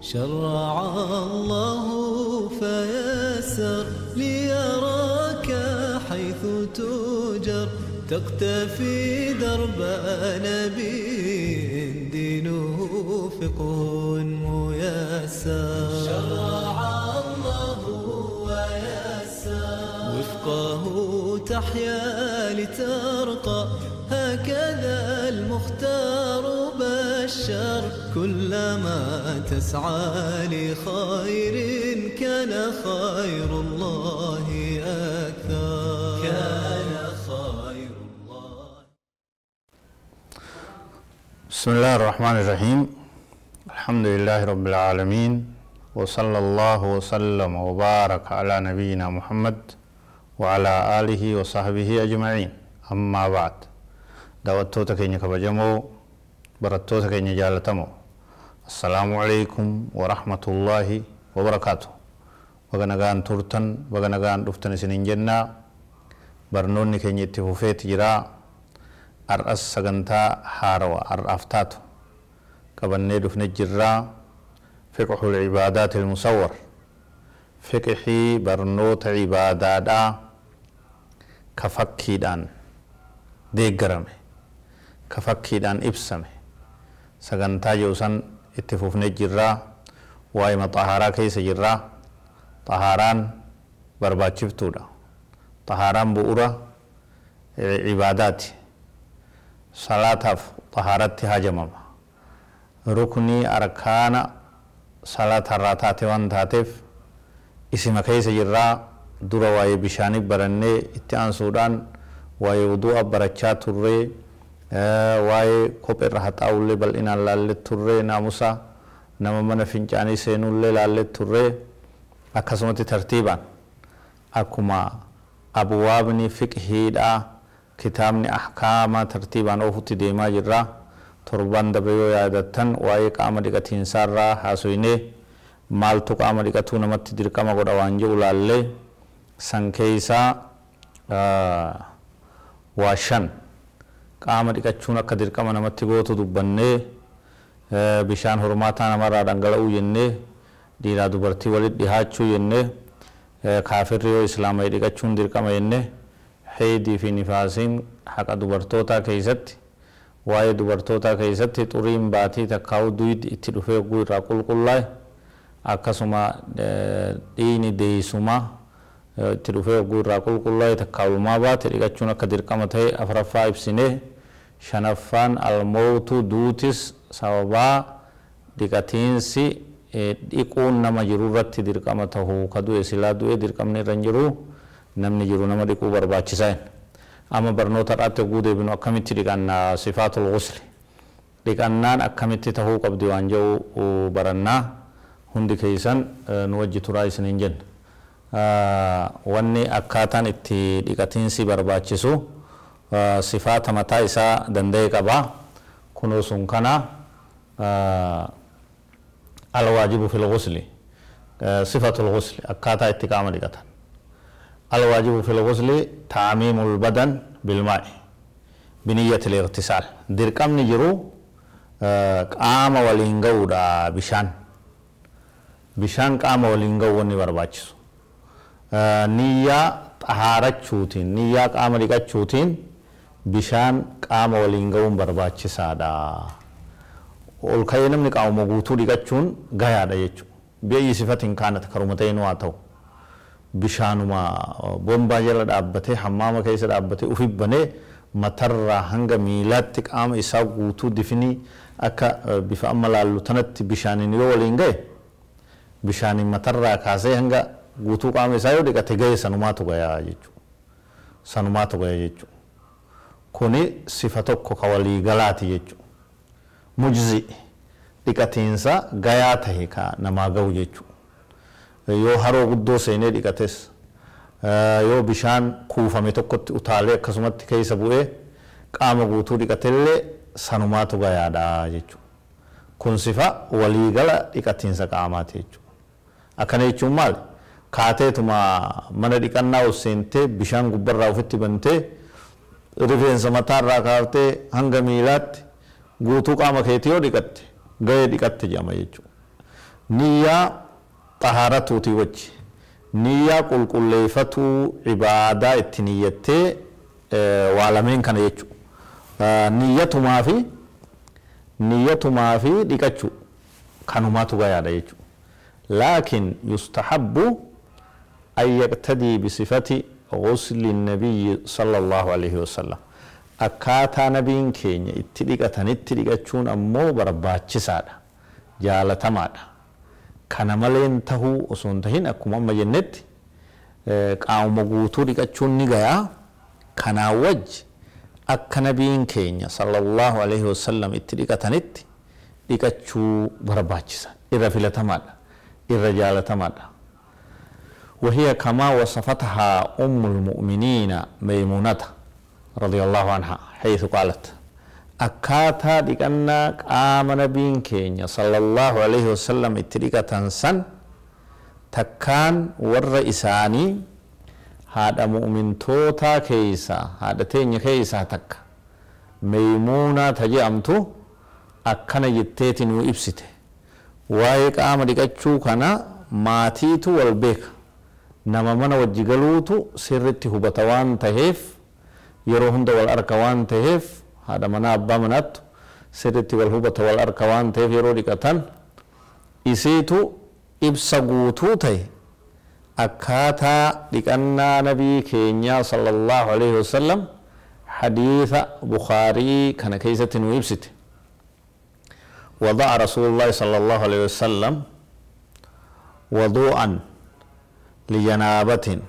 شرع الله فيسر ليراك حيث تجر تقتفي درب نبي دينه فقه ميسر شرع الله ويسر وفقه تحيا لترقى هكذا المختار بشر كلما تسعى لخير كان خير الله أكثر كان خير الله بسم الله الرحمن الرحيم الحمد لله رب العالمين وصلى الله وسلم وبارك على نبينا محمد وعلى آله وصحبه أجمعين أما بعد دعوتوتك إنك بجمو برتوتك إني جالتمو السلام عليكم ورحمة الله وبركاته وغنغان ترتن وغنغان دفتن سنين جنة برنوني كن يتفوفيت جرا أرأس سغنتا حاروا أرأفتاتو كبني دفن جرا فقه العبادات المصور فقه برنوت عبادات كفكي دان ديگرمه كفكي دان إبسمه سغنتا جوسن itti fufne jirraa waa'ee maxahaaraa keessa jirraa xahaaraan barbaachiftuudha xahaaraan bu'ura e, cibaadaati salaataaf xahaaratti hajamama ruknii arkaana salaatarraa taate waan taateef isima keessa jirraa dura waa'ee bishaanii barannee itti sudan waa'ee wuduu'a barachaa turree Eh, waa'ee kopheerra haxaa'ullee bal'inaan laallet turree naamusa nama mana fincaanii seenullee laallet turree akkasumatti tartiibaan akkuma abwaabni fiqhiidhaa kitaabni ahkaamaa tartiibaan ofutti deemaa jirraa torban dabe yoo yaadattan waa'ee qaama dhiqatiinsaarraa haasofnee maaltu qaama dhiqatuu namatti dirqama godha waan jedhu laallee eh, waa shan qaama dhiqachuun akka dirqama namatti gootu dubbannee bishaan hormaataa namarraa dhangala'uu jennee dhiiraa dubartii walit dhihaachuu jennee kaafirri yoo islaama dhiqachuun dirqama jennee heedii fi nifaasiin haqa dubartootaa keessatti waa'ee dubartootaa keessatti xuriin baatii takkaa'u duyid itti dhufee irraa qulqullaa'e akkasuma dhiini deeyisumaa itti dhufee irraa qulqullaa'e takkaa'ulmaa baate dhiqachuun akka dirqama ta'e afuraffaa ibsinee Shanafan mautu dutis sawaba sababaa dhiqatiinsi e, ikun nama jiru rati dirkama tahu ka du'e e du'e dirqamni irra jiru namni jiru nama dhiquu barbaachisaa amma barnoota sifatul guudee dikan na dhiqannaa sifaatul ghusli dhiqannaan akkamitti tahuu qabdi u baran na hundi keeysan e, nu wajji turaa isiniin jenna wanni akkaataan itti dhiqatiinsi so. sifaata mataa isaa danda'e qaba kunoo sun kana alwaajibu fil ghusli sifatul ghusli akkaataa itti qaama dhiqatan alwaajibu fil ghusli taamiimul badan bilmaa'i biniyyatil irtisaal dirqamni jiru qaama waliin ga'uudha bishaan bishaan qaama waliin ga'u wanni barbaachisu niyyaa xahaarachuutiin niyyaa qaama dhiqachuutiin bishaan qaama waliin ga'uun barbaachisaadha. Ol ka'ee namni qaama guutuu dhiqachuun gahaadha jechuudha. Biyya Biyyi hin kaanata karuma ta'een waa ta'u. Bishaanuma bombaa jala dhaabbatee hammaama keessa dhaabbatee ofii banee matarraa hanga miilaatti qaama isaa guutuu difinii akka bifa amma laallu tanatti bishaaniin yoo waliin ga'e bishaaniin matarraa kaasee hanga guutuu qaama isaa yoo dhiqate ga'e sanumaatu gahaa jechuudha. Sanumaatu gahaa jechuudha. kuni sifa tokko ka waliigalaati jechuudha. Mujzi dhiqatiinsa gayaa tahe ka namaa ga'u jechuudha. Yoo haroo guddoo seenee dhiqates yoo bishaan kuufame tokkotti utaalee akkasumatti keessa bu'ee qaama guutuu dhiqatellee sanumaatu gayaadha jechuudha. Kun sifa waliigala dhiqatiinsa qaamaati jechuudha. Akkana jechuun maali? Kaateetuma mana dhiqannaa of bishaan gubbarraa ofitti bantee rifeensa mataarraa kaartee hanga miilaatti guutuu qaama keetii yoo dhiqatte ga'ee dhiqatte jedhama jechuudha. Niyyaa xahaaratuutii wachi niyyaa qulqulleeffatuu ibaadaa itti niyyattee walameen kana jechuudha. Niyyatumaa fi niyyatumaa fi dhiqachuu kanumaatu jechuudha. Laakiin yustahabbu an yaqtadii bisifati غسل النبي صلى الله عليه وسلم أكاتا نبين كينيا اتلقى تنتلقى تشون أمو برباتشسا جالتما كان ملين تهو أسون تهين أكما مجنت qaama guutuu dhiqachuun ni gayaa kanaa waj akka nabiin keenya sallallahu alaihi wasallam itti dhiqatanitti dhiqachuu barbaachisan irra filatamaadha irra jaalatamaadha وهي كما وصفتها أم المؤمنين ميمونة رضي الله عنها حيث قالت أكاتا ديكناك آمن بين كينيا صلى الله عليه وسلم اتريكا تنسن تكان ور إساني هذا مؤمن توتا كيسا هذا تيني كيسا تك ميمونة تجي أمتو أكنا جتيتي نو إبسته وايك آمن ديكتشو كان ماتيتو والبيك nama mana wajji galuutu sirritti hubata waan taheef yeroo hunda wal arka waan taheef haadha manaa abbaa manaattu sirritti wal hubata wal arka waan taheef yeroo dhiqatan isiitu ibsa guutuu tahe akkaataa dhiqannaa nabii keenyaa sallallahu alaihi wasallam حديث بخاري كان كيسة ويبسط وضع رسول الله صلى الله عليه وسلم وضوءا lijanaabatin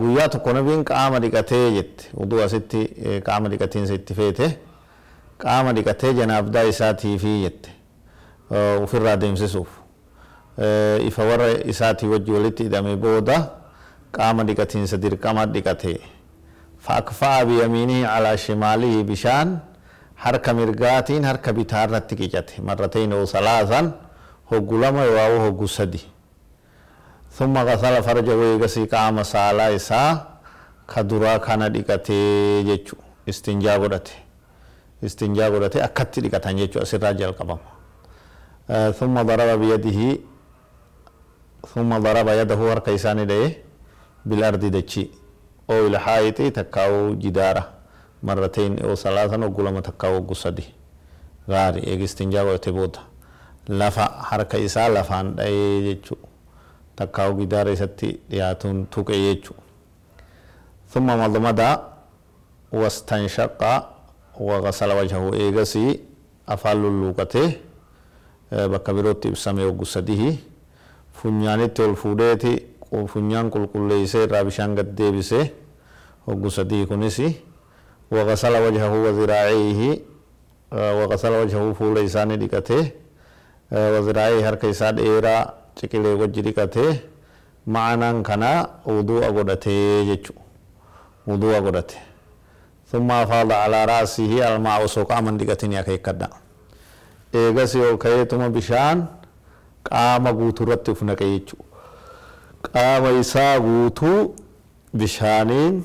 guyyaa tokko nabiin qaama dhiqatee jette uduu asitti qaama dhiqatiinsa itti feete qaama dhiqatee janaabdaa isaatiifi jette ofirraa deemsisuuf ifa warra isaatii wajji walitti hidhame booda qaama dhiqatiinsa dirqama dhiqate faakfaa biyamiinii calaa shimaalii bishaan harka mirgaatiin harka bitaa irratti qicate marrateen yoo salaasan hoggu lama yoo hoggu sadi ثم غسل فرجه eegasii qaama saalaa isaa ka duraa kana dhiqatee jechuu istinjaa godhate istinjaa godhate akkatti dhiqatan jechuu asirraa ثم ضرب بيده ثم ضرب يده ورك يساني ده بالأرض دشي أو الحائط تكاو جدارة مرتين أو ثلاثة نقول ما تكاو قصدي غار إيه استنجاء وتبوده لفا حركة إسا لفان أي جتشو takkaa'u gidaara isatti dhiyaatuun tuqe jechuudha. ثم مضمض واستنشق وغسل وجهه إيغسي أفعل اللوقته bakka birootti ibsame ogu sadihi funyaanitti ol fuudheeti funyaan qulqulleeyse irraa bishaan gad deebise ogu sadii kunis waqasala wajhahu waziraa'ihi waqasala wajhahu fuula isaanii dhiqate waziraa'ihi harka isaa dheeraa ciqilee wajjiriqatee ma'anaan kanaa uduu'a godhatee jechuudha. Uduu'a godhate. Summa afaala alaa raasihii almaa osoo qaaman dhiqatinii akeekkadha. Eegas yoo ka'eetuma bishaan qaama guutuurratti uf naqe jechuudha. Qaama isaa guutuu bishaaniin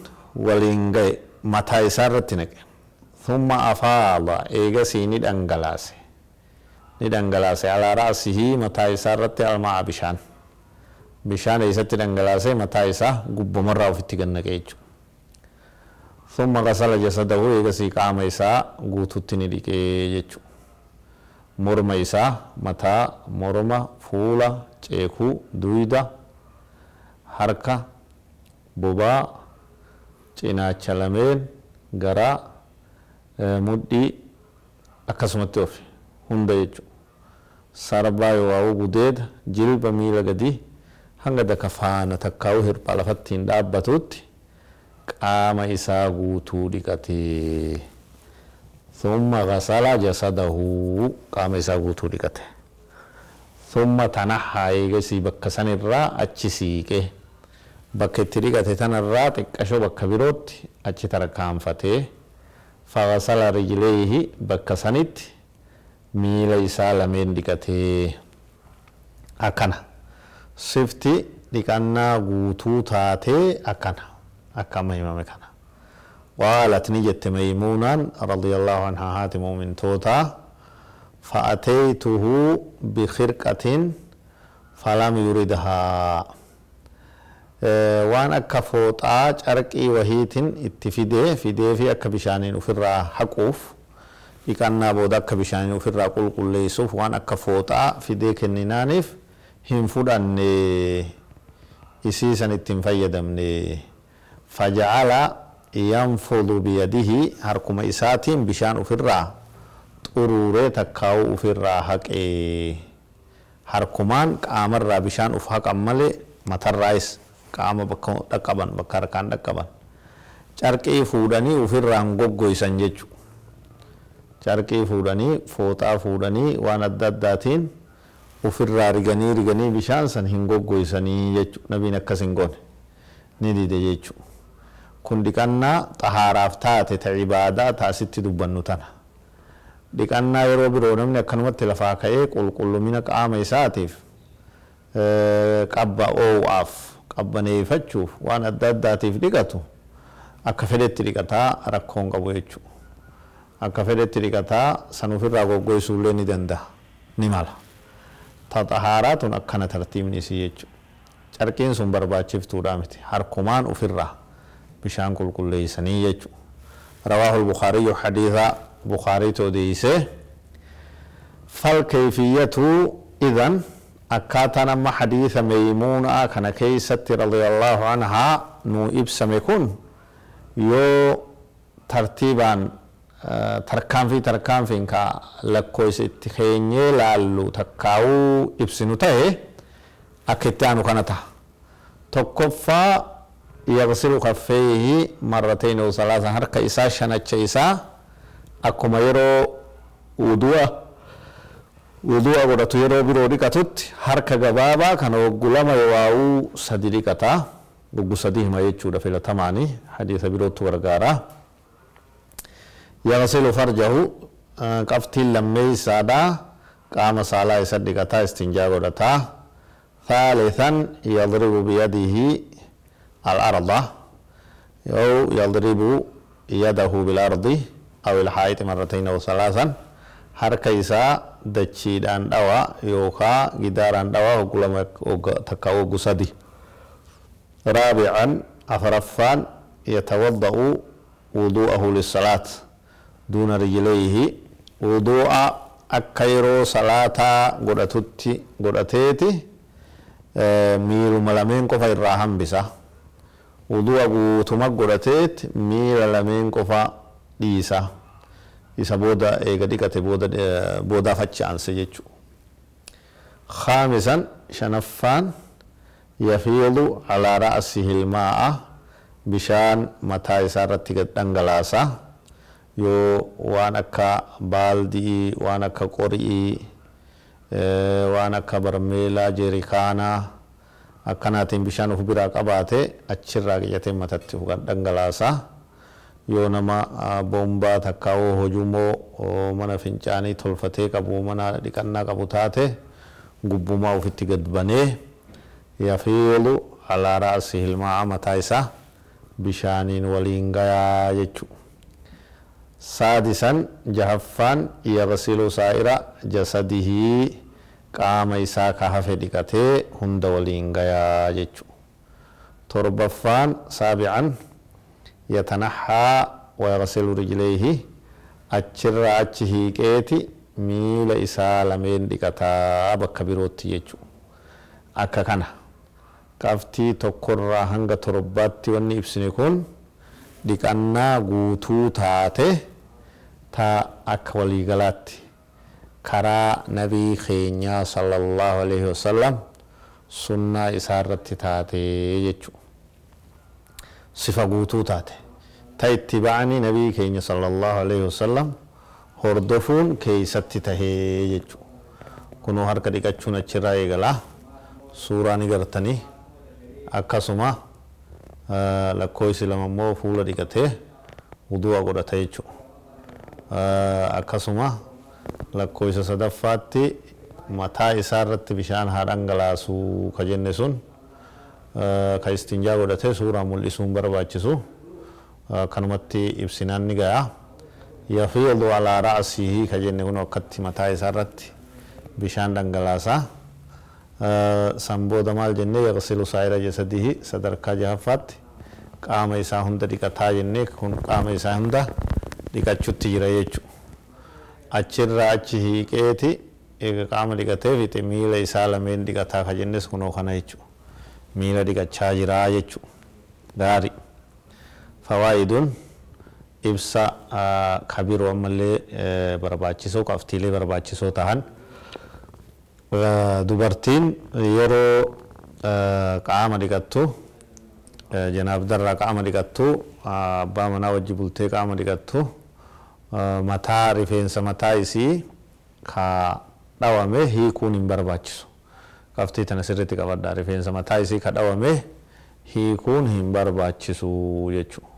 waliin ga'e mataa isaa irratti naqe. Summa afaala eegasii ni dhangalaase. dhangalaaay alaa rasihi mataa isaa irratti almaa bishaan bishaan eessatti dhangalaasee mataa isaa gubbamarraa ofitti gannaqe jechuudha summa qasala jasadahu eegasii qaama isaa guututti ni dhiqee jechuudha morma isaa mataa morma fuula ceekuu duyda harka bobaa cinaacha lameen garaa mudhii akkasumatti ofi hunda jechuudha sarbaa yoo waa'uu gudeeda jilba miila gadii hanga daka faana takkaa'uu hirphaa lafatti hin dhaabbatutti qaama isaa guutuu dhiqatee thumma ghasalaa jasadahu qaama isaa guutuu dhiqate thumma tanahaa eegasii bakka sanirraa achi siiqee bakka itti dhiqate tanarraa xiqqashoo bakka birootti achi tarkaanfatee fagasala rijileehi bakka sanitti miila isaa lameen dhiqatee akkana sifti dhiqannaa guutuu taatee akkana akka amma himame kana qaalat ni jette maymuunaan radiyallaahu anhaa haati mu'mintootaa فأتيته بخرقة فلم يردها waan akka fooxaa carqii wahiitiin itti fidee fidee fi akka bishaaniin ofirraa haquuf dhiqannaa booda akka bishaanii ofirraa qulqulleessuuf waan akka fooxaa fidee kenninaaniif hin fudhanne isii sanitti hin fayyadamne faja'ala yanfudu biyadihi harkuma isaatiin bishaan ofirraa xururee takkaa'uu ofirraa haqee harkumaan qaamarraa bishaan uf haqan malee matarraayis qaama bakka dhaqqaban bakka harkaan dhaqqaban carqii fuudhanii ofirraan goggoysan jechuudha. carqii fuudhanii fooxaa fuudhanii waan adda addaatiin ofirraa riganii riganii bishaan san hin goggoysanii jechuudha nabiin akkas hin goone ni dide jechuudha. Kun dhiqannaa xahaaraaf taate ta ibaadaa taasitti dubbannu tana. Dhiqannaa yeroo biroo namni akkanumatti lafaa ka'ee qulqullumina qaama isaatiif qabba oowwaaf qabbaneeffachuuf waan adda addaatiif dhiqatu akka fedhetti dhiqataa rakkoon qabu jechuudha. akka fedhetti dhiqataa san ofirraa goggoisuu illee ni danda'a ni mala. Taxaharaa tun akkana tartiibni isii jechuudha. Carqiin sun barbaachiftuudha miti harkumaan ofirraa bishaan qulqulleessanii jechuudha. رواه البخاري حديث بخاري توديسه فالكيفية إذن أكاتنا ما حديث ميمونة كان كيسة رضي الله عنها نو إبسم يكون يو ترتيبا tarkaanfii tarkaanfiinka lakkoofsa itti laallu takkaawuu ibsinu ta'e akka itti aanu kana ta'a. Tokkoffaa yaqsiru kaffeehi marrateen yoo salaasan harka isaa shanacha isaa akkuma yeroo wudu'a wudu'a godhatu yeroo biroo dhiqatutti harka gabaabaa kana waggu lama sadi dhiqata. Guggu sadii hima jechuudha filatamaanii hadiisa birootu gargaaraa yaqsilu farjahu qabtiin lammeeysaadha qaama saalaa isa dhiqataa istinjaa godhataa ثالثا يضرب بيده الأرض أو يضرب يده بالأرض أو الحائط مرتين أو ثلاثا harkaysaa dachiidhaan dhawa yookaa gidaaraan dhawa hoggulama takka raabican afaraffaan yatawada'u wuduu'ahu lissalaat دون رجليه وضوء أكيرو صلاة قرأتتي قرأتيتي مير ملامين قفا الرحم بسا وضوء قوتما قرأتيت مير لمين قفا ديسا isa booda eegadhiqate boodaa faca'anse jechu kaamisan shanaffaan yafiidu calaa ra'sihi ilmaa'a bishaan mataa isaa irratti dhangalaasaa yoo waan akka baaldii waan akka qorii waan akka barmeelaa jeerikaanaa akkanaatiin bishaan of biraa qabaate achirraa qiyyatee matatti dhangalaasa yoo nama boombaa takkaawoo hojumoo mana fincaanii tolfatee qabu mana dhiqannaa qabu taate gubbumaa ofitti gad banee yafiilu alaa ra'asi hilmaa mataa isaa bishaaniin waliin gayaa jechuudha. سادسا جهفان يغسل سائر جسده قام إسا كهف دكته هند ولين غيا جچو تربفان سابعا يتنحى ويغسل رجليه أجر أجهي كيتي ميل إسا لمن دكتا بكبيروت جچو أكا كان قفتي تقرى هنگ تربات وني إبسني dhiqannaa guutuu taate ta akka waliigalaatti karaa nabii keenyaa sallallahu alaihi wasallam sunnaa isaa irratti taatee jechuudha. Sifa guutuu taate ta itti ba'anii nabii keenya sallallahu alaihi wasallam hordofuun keeysatti tahee jechuudha. Kunoo harka dhiqachuun achirraa eegalaa suuraan gartanii akkasuma. la lakkoofsi lama immoo fuula dhiqatee wuduu'a godhata jechuudha. Akkasuma lakkoofsa sadaffaatti mataa isaa irratti bishaan haa dhangalaasuu ka jenne sun ka istinjaa godhatee suuraa mul'isuun barbaachisu kanumatti ibsinaan ni gayaa. Yafiidu alaa ra'asii ka jenne kun akkatti mataa isaa irratti bishaan dhangalaasaa. sanbooda maal jennee yaqsilu saayira jeesadihi sadarkaa jahaffaatti qaama isaa hunda dhiqataa jennee kun qaama isaa hunda dhiqachutti jira jechu achirraa achi hiiqeeti eega qaama dhiqatee fixe miila isaa lameen dhiqataa ka jennes kunoo kana jechu miila dhiqachaa jiraa jechu gaarii fawaayiduun ibsa kabiroo ammallee barbaachisoo qabtiilee barbaachisoo ta'an. dubartiin yeroo qaama dhiqattu janaabdarraa qaama dhiqattu abbaa manaa wajji bultee qaama dhiqattu mataa rifeensa mataa isii ka dhawame hiikuun hin barbaachisu. Qaftii tana sirriitti qabadda rifeensa mataa isii ka dhawame hiikuun hin barbaachisu jechuudha.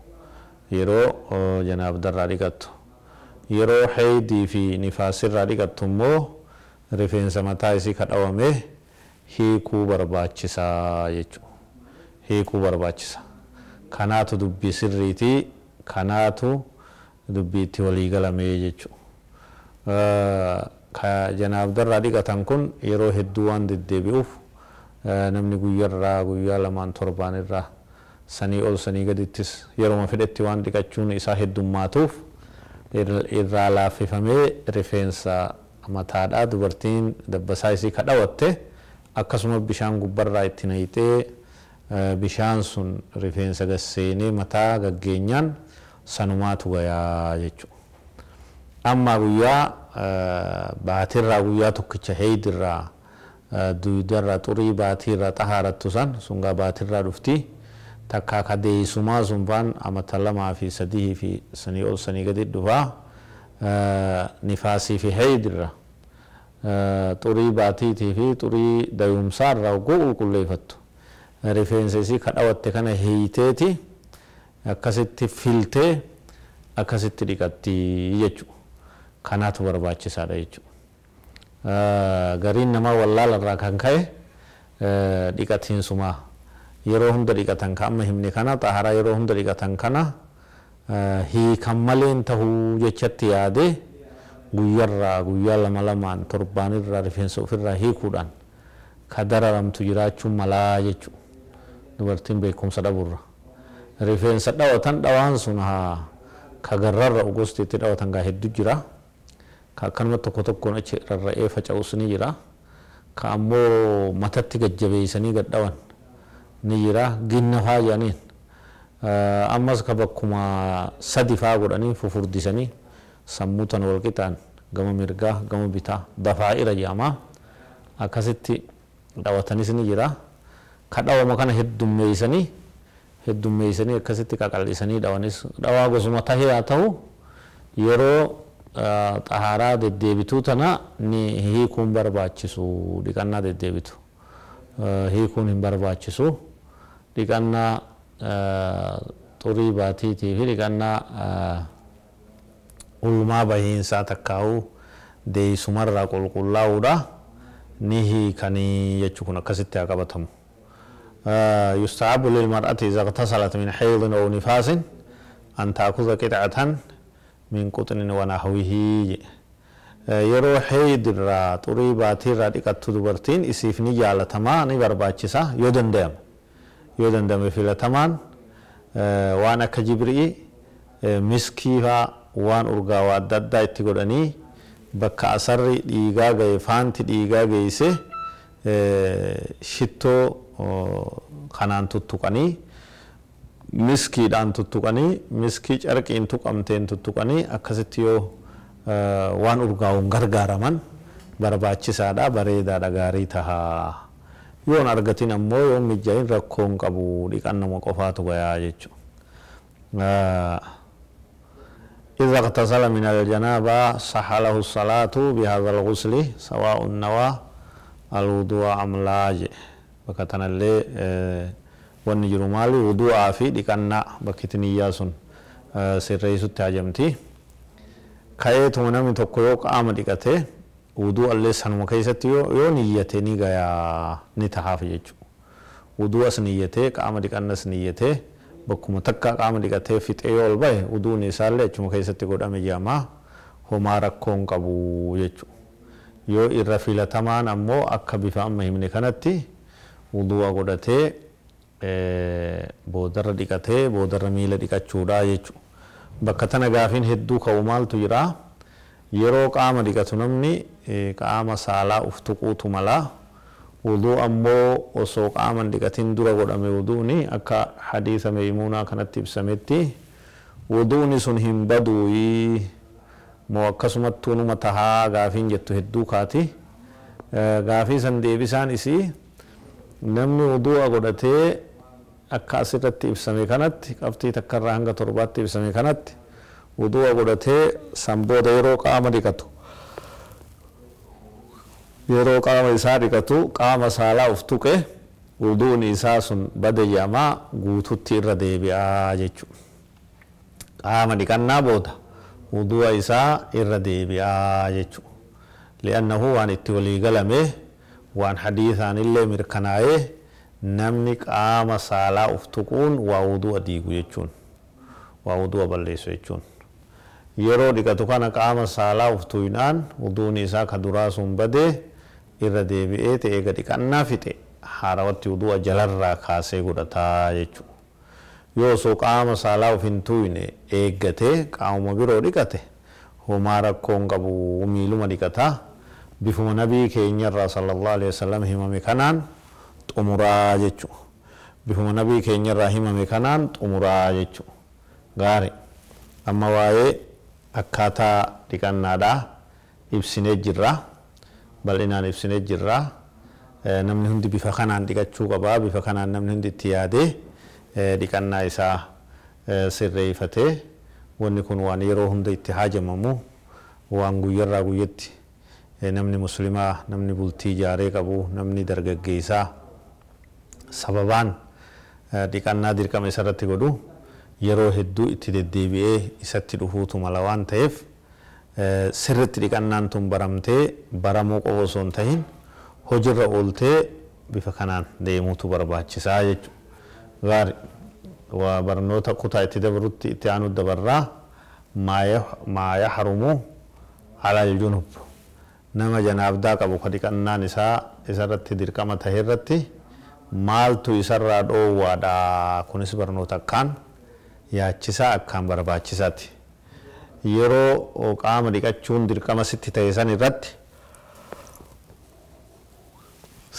Yeroo janaabdarraa dhiqattu yeroo heedii fi nifaasirraa dhiqattu immoo. rifeensa mataa isii kadhawame hiikuu barbaachisaa jechuudha. Hiikuu barbaachisa. Kanaatu dubbii sirriitii kanaatu dubbiitti walii galamee jechuudha. Janaaf darraa dhiqatan kun yeroo hedduu waan deddeebi'uuf namni guyyaarraa guyyaa lamaan torbaan irraa sanii ol sanii gadittis yeroo fedhetti waan dhiqachuun isaa heddummaatuuf irraa laaffifamee rifeensa mataadhaa dubartiin dabbasaa isii kadhawatte akkasuma bishaan gubbarraa itti nayxee eh, bishaan sun rifeensa gasseenee mataa gaggeenyaan sanumaatu gayaa jechuudha. Amma guyyaa eh, baatirraa guyyaa tokkicha heedirraa eh, duudarraa xurii baatiirraa xahaarattu san sungaa baatirraa dhufti takkaa kadeeysumaa sun faan amata lamaa fi sadii fi sanii ol sanii gadi dhufaa. nifaasii fi heedirra xurii baatiitii fi xurii dayumsaarraa oguu qulqulleeffattu rifeensa isii ka dhawatte kana hiiteeti akkasitti filtee akkasitti dhiqattii jechuudha. Kanaatu barbaachisaadha jechuudha. Gariin namaa wallaalarraa kan ka'e dhiqatiinsumaa yeroo hunda dhiqatan ka amma himne kana xaaraa yeroo hunda dhiqatan kana. hiikammale tahuu jechatti yaade guyyarraa guyyaa lama lamaan torbaan irraa rifeensa ofirraa hiikuudhaan ka dararamtu jiraachuun malaa jechuudha dubartiin beekumsa dhaburra rifeensa dhawatan dhawaan sun haa ka garrarra gostiitti dhawatan gaa hedduu jira ka akkanuma tokko tokkoon achi rarra'ee faca'us ni jira ka ammoo matatti gajjabeeysanii gadhawan ni jira ginna faa jedhaniin ammas ka kuma sadi faa godhanii fufurdisanii sammuu tan wal qixaan gama mirgaa gama bitaa dafaa'ira jedhama akkasitti dhawatanis ni jira ka dhawama kana heddummeeysanii heddummeeysanii akkasitti qaqal'isanii dhawanis dhawaa gosuma tahee haa ta'u yeroo xahaaraa deddeebituu tana ni hiikuun barbaachisu dhiqannaa deddeebitu hiikuun hin barbaachisu dhiqannaa xurii baatiitii fi dhiqannaa ulmaa bahiinsaa takkaa'uu deeysumarraa qulqullaa'uudha ni hiikanii jechuu kun akkasitti haa qabatamu. يستحب للمرأة إذا اغتسلت من حيض أو نفاس أن تأخذ قطعة من قطن ونحوه yeroo heedirraa xurii baatiirraa dhiqattu dubartiin isiif ni jaalatamaa ni barbaachisa yoo danda'ama yoo dandame filatamaan waan akka jibrii miskii waan urgaawaa adda addaa itti godhanii bakka asarri dhiigaa gahe faanti dhiigaa geeyse shittoo kanaan tuttuqanii miskiidhaan tuttuqanii miskii carqiin tuqamteen tuttuqanii akkasitti yoo waan urgaa'uun gargaaraman barbaachisaadha bareedaadha gaarii tahaa. yoon argatin ammoo yoon mijja'in rakkoon qabu dhiqan nama qofaatu gayaa jechuudha. إذا اغتسل من الجنابة صح له الصلاة بهذا الغسل سواء نوى الوضوء أم لا بكتنا اللي ونجر مالي وضوء في لكنا بكتني ياسون سرعي ستاجمتي كايتو نمي تقويوك آم لكته uduu allee sanuma keessatti yoo niyyate ni gayaa ni tahaaf jechuudha. Uduu as niyyatee qaama dhiqannas niyyatee bakkuma takka qaama dhiqatee fixee ol bahe uduun isaallee achuma keessatti godhame jedhama homaa rakkoon qabu jechuudha. Yoo irra filatamaan ammoo akka bifa amma himne kanatti uduu'a godhatee boodarra dhiqatee boodarra miila dhiqachuudha jechuudha. Bakka tana gaafiin hedduu ka'u maaltu jiraa? yeroo qaama dhiqatu namni qaama saalaa uf tuquutu malaa wuduu ammoo osoo qaama dhiqatiin dura godhame wuduuni akka hadiisa meeymuunaa kanatti ibsametti wuduuni sun hin baduuyi moo akkasumattuu numa tahaa gaafiin jettu hedduu kaati gaafii san deebisaan isii namni wuduu'a godhatee akka asirratti ibsame kanatti qabxii takkarraa hanga torbaatti ibsame kanatti 우도하고 라테 삼보대로 까마리가투 yeroo qaama isaa dhiqatu qaama saalaa uf tuqe uduun isaa sun bada jamaa guututti irra deebi'aa jechuudha. Qaama dhiqannaa booda uduwa isaa irra deebi'aa jechuudha. Li'annahu waan itti walii galame waan hadiisaan illee mirkanaa'ee namni qaama saalaa uf tuquun waa uduwa diigu jechuun waa uduwa balleessu jechuun. yeroo dhiqatu kana qaama saalaa uftuu hidhaan uduun isaa ka duraa sun badee irra deebi'ee ta'ee gadi qannaa fixe haarawatti uduu jalarraa kaasee godhataa jechuudha. Yoo osoo qaama saalaa of hin tuuyne eeggatee qaamuma biroo dhiqate homaa rakkoon qabu miiluma dhiqataa bifuma nabii keenyarraa sallallahu alaihi wasallam himame kanaan xumuraa jechuudha. Bifuma nabii keenyarraa himame kanaan xumuraa jechuudha. Gaari amma waa'ee akata akkaataa nada ibsine jirra bal'inaan ibsine jirra eh, namni hundi bifa kanaan chuka ba bifa kana namni hundi itti yaadee eh, isa isaa eh, fate woni kun waan yeroo hunda itti haajamamu waan guyyaarraa guyyatti namni muslima namni bultii jaaree bu namni darga di sababaan dhiqannaa dirqama isarratti godhu yeroo hedduu itti deddeebi'ee isatti dhufuutu mala waan ta'eef sirritti dhiqannaan tun baramtee baramuu qofa osoo hin ta'in hojiirra ooltee bifa kanaan deemuutu barbaachisaa jechuudha. Gaari waa barnoota kutaa itti dabarutti itti aanu dabarraa maaya harumuu alal junub nama janaabdaa qabu ka dhiqannaan isaa isarratti dirqama tahe irratti maaltu isarraa dhoowwaadhaa kunis barnoota akkaan. yaachisaa akkaan barbaachisaati. Yeroo qaama dhiqachuun dirqama sitti ta'e san irratti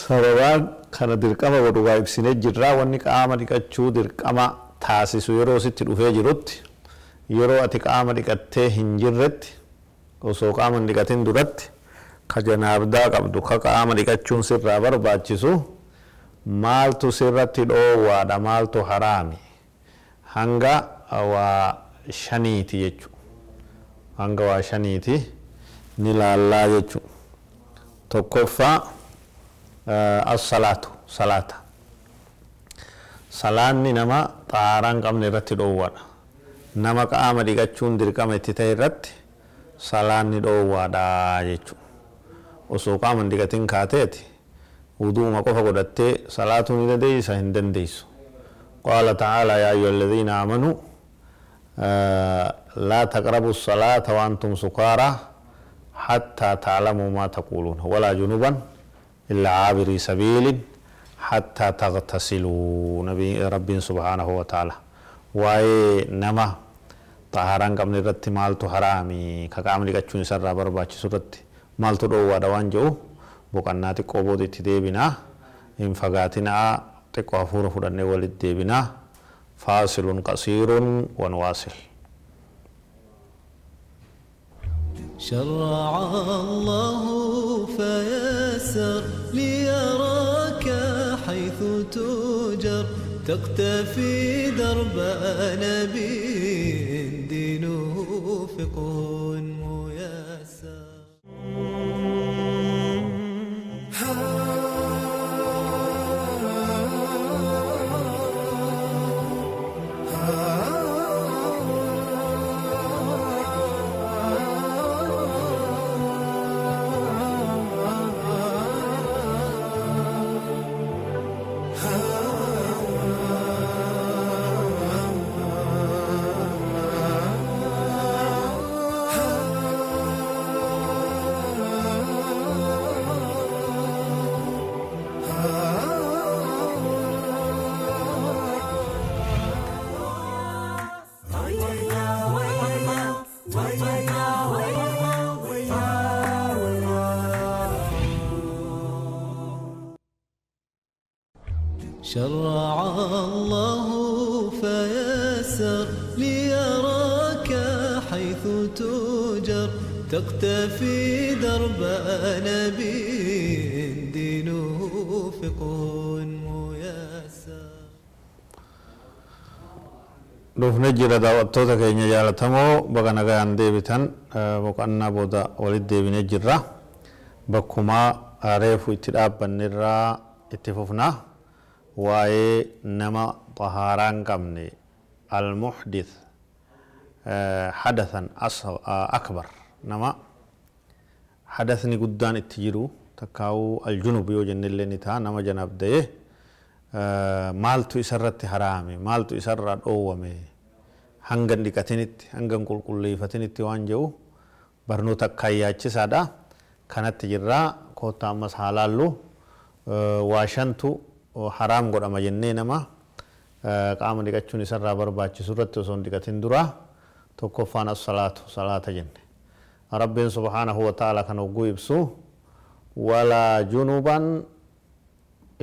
sababaan kana dirqama godhugaa ibsinee jirraa wanni qaama dhiqachuu dirqama taasisu yeroo sitti dhufee jirutti yeroo ati qaama dhiqattee hin jirretti osoo qaama hin dhiqatin duratti ka janaabdaa qabdu ka qaama dhiqachuun sirraa barbaachisu maaltu sirratti dhoowwaadha maaltu haraami. hanga waa shaniiti jechu hanga waa shaniiti ni laallaa jechu tokkoffaa as-salaatu salaata salaanni nama xaaraan qabne irratti dhoowwaadha nama qaama dhiqachuun dirqama itti ta'e irratti salaanni dhoowwaadha jechu osoo qaama hin dhiqatin kaateeti wuduuma qofa godhattee salaatuu ni dandeeysa hin dandeessu قال تعالى يا أيها الذين آمنوا آه، لا تقربوا الصلاة وأنتم سكارى حتى تعلموا ما تقولون ولا جنوبا إلا عابري سبيل حتى تغتسلوا نبي رب سبحانه وتعالى واي نما طهران قبل رتي مالتو حرامي كقام لقچون سر برباچ سرت مالتو دو ودوان جو بقناتي قوبو دي تدي بنا ان تكو أفور فلان نوالد ديبنا فاصل قصير ونواصل شرع الله فيسر ليراك حيث تجر تقتفي درب نبي دينه فقون تقتفي درب أنبي دينه فقه ميسر dhufne jira daawwattoota keenya jaalatamoo baga nagaan deebitan boqannaa booda walit deebine jirra bakkumaa reefu itti dhaabbannerraa itti fufna waa'ee nama xahaaraan qabne almuxdith hadathan akbar nama hadasni guddaan itti jiru takkaa'uu aljunub yoo jennillee ni ta'a nama janaaf da'ee maaltu isarratti haraame maaltu isarraa dhoowwame hanga dhiqatinitti hanga qulqulleeffatinitti waan jehu barnoota akkaan yaachisaadha kanatti jirraa koottaa ammas haa laallu waa shantu haraam godhama jennee nama qaama dhiqachuun isarraa barbaachisu irratti osoo hin dhiqatin dura tokkoffaan as salaatu salaata jenne rabbin subhaanahu wataala kan hogguu ibsu walaa junuban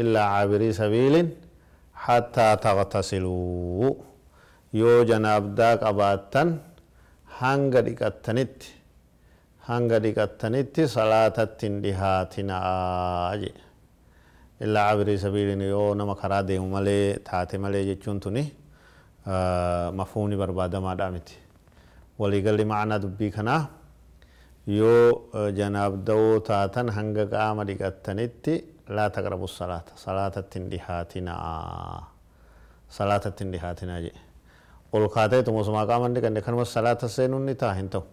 illaa caabirii sabiilin hattaa taqtasiluu yoo janaabdaa qabaattan hanga dhiqattanitti hanga dhiqattanitti salaatatti hin illaa cabirii sabiiliin yoo nama karaa deemu malee taate malee jechuun tuni mafuumni barbaadamaadhaa waliigalli dubbii kanaa yoo janaaf da'oo taatan hanga qaama dhiqattanitti laa taqrabu salaata salaatatti hin dhihaatinaa salaatatti hin dhihaatinaa jedhe ol kaatee tumusumaa qaama hin dhiqanne kanuma salaata seenuun ni taa hin ta'u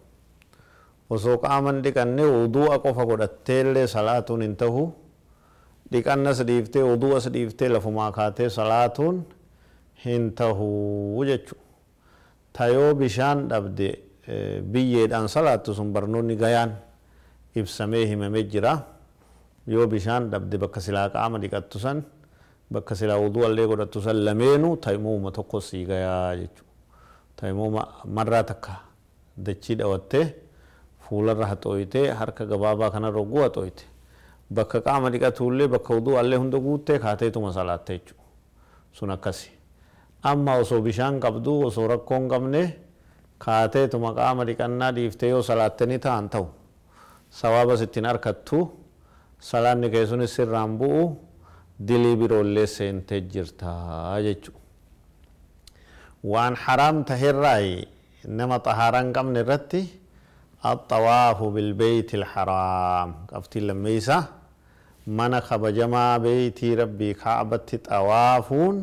osoo qaama hin dhiqanne uduu'a qofa godhatteellee salaatuun hin ta'u dhiqannas dhiiftee uduu'as dhiiftee lafumaa kaatee salaatuun hin ta'u jechuudha tayoo bishaan dhabdee biyyeedhaan salaattu sun barnoonni gayaan ibsamee himamee jira yoo bishaan dhabde bakka silaa qaama dhiqattu san bakka silaa uduu allee godhattu san lameenuu taa'imuma tokko sii gayaa jechuudha taa'imuma marraa takka dachii dhawattee fuularra haxooyitee harka gabaabaa kana rogguu haxooyite bakka qaama dhiqatuullee bakka uduu allee hunda guuttee kaateetuma salaatte jechuudha sun akkasi amma osoo bishaan qabdu osoo rakkoo hin qabnee. kaateetuma qaama dhiqannaa dhiiftee yoo salaattanii ta'an ta'u sawaabas ittiin arkattu salaanni kee sunis sirraan bu'u dilii biroollee seentee jirtaa jechuudha. Waan haraam taherraa nama xahaaran qabne irratti axawaafu bilbeeyti haraam qabtiin lammeeysaa mana kabajamaa beeytii rabbii kaabatti xawaafuun